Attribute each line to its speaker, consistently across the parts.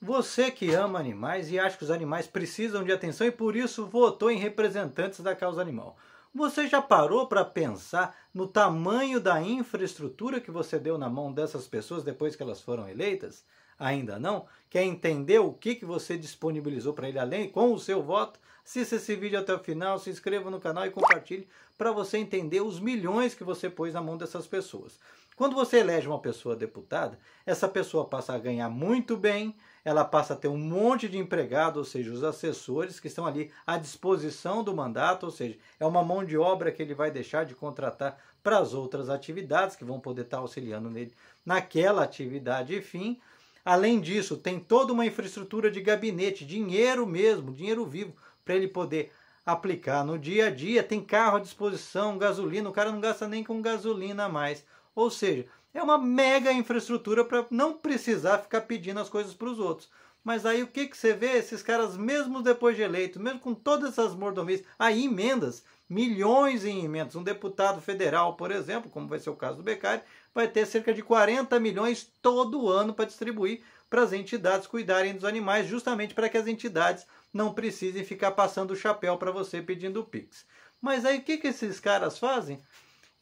Speaker 1: Você que ama animais e acha que os animais precisam de atenção e por isso votou em representantes da causa animal. Você já parou para pensar no tamanho da infraestrutura que você deu na mão dessas pessoas depois que elas foram eleitas? ainda não, quer entender o que, que você disponibilizou para ele além com o seu voto, assista esse vídeo até o final, se inscreva no canal e compartilhe para você entender os milhões que você pôs na mão dessas pessoas. Quando você elege uma pessoa deputada, essa pessoa passa a ganhar muito bem, ela passa a ter um monte de empregado, ou seja, os assessores que estão ali à disposição do mandato, ou seja, é uma mão de obra que ele vai deixar de contratar para as outras atividades que vão poder estar tá auxiliando nele naquela atividade e fim. Além disso, tem toda uma infraestrutura de gabinete, dinheiro mesmo, dinheiro vivo, para ele poder aplicar no dia a dia. Tem carro à disposição, gasolina, o cara não gasta nem com gasolina mais. Ou seja, é uma mega infraestrutura para não precisar ficar pedindo as coisas para os outros. Mas aí o que, que você vê? Esses caras, mesmo depois de eleito, mesmo com todas essas mordomias, aí emendas, milhões em emendas. Um deputado federal, por exemplo, como vai ser o caso do Becari, vai ter cerca de 40 milhões todo ano para distribuir para as entidades cuidarem dos animais, justamente para que as entidades não precisem ficar passando o chapéu para você pedindo Pix. Mas aí o que, que esses caras fazem?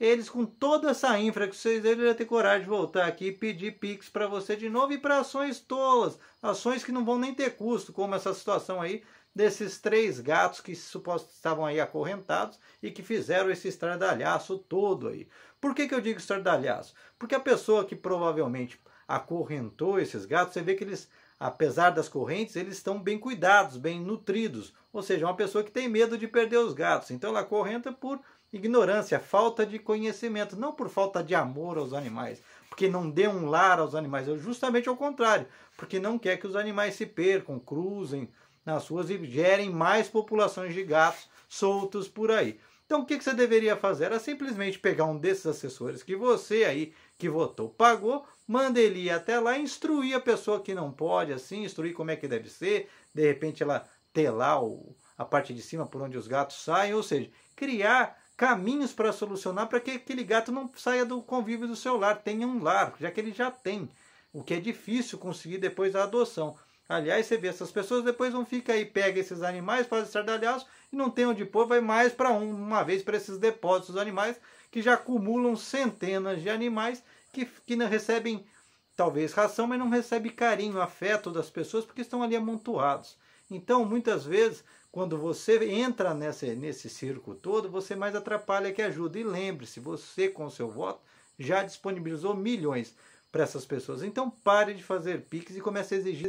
Speaker 1: Eles com toda essa infra que vocês já ter coragem de voltar aqui e pedir Pix para você de novo e para ações tolas, ações que não vão nem ter custo, como essa situação aí desses três gatos que supostamente estavam aí acorrentados e que fizeram esse estardalhaço todo aí. Por que, que eu digo estardalhaço? Porque a pessoa que provavelmente acorrentou esses gatos, você vê que eles, apesar das correntes, eles estão bem cuidados, bem nutridos. Ou seja, é uma pessoa que tem medo de perder os gatos. Então ela acorrenta por ignorância, falta de conhecimento, não por falta de amor aos animais, porque não dê um lar aos animais, é justamente ao contrário, porque não quer que os animais se percam, cruzem, nas ruas e gerem mais populações de gatos soltos por aí. Então o que, você deveria fazer? Era simplesmente pegar um desses assessores que você aí que votou pagou, manda ele ir até lá instruir a pessoa que não pode, assim, instruir como é que deve ser, de repente ela ter lá o, a parte de cima por onde os gatos saem, ou seja, criar caminhos para solucionar para que aquele gato não saia do convívio do seu lar, tenha um lar, já que ele já tem, o que é difícil conseguir depois da adoção. Aliás, você vê, essas pessoas depois vão ficar aí, pega esses animais, faz estardalhaço e não tem onde pôr, vai mais para um, uma vez para esses depósitos de animais que já acumulam centenas de animais que, que não recebem talvez ração, mas não recebem carinho, afeto das pessoas porque estão ali amontoados. Então, muitas vezes, quando você entra nessa, nesse circo todo, você mais atrapalha que ajuda. E lembre-se, você com seu voto já disponibilizou milhões para essas pessoas. Então, pare de fazer piques e comece a exigir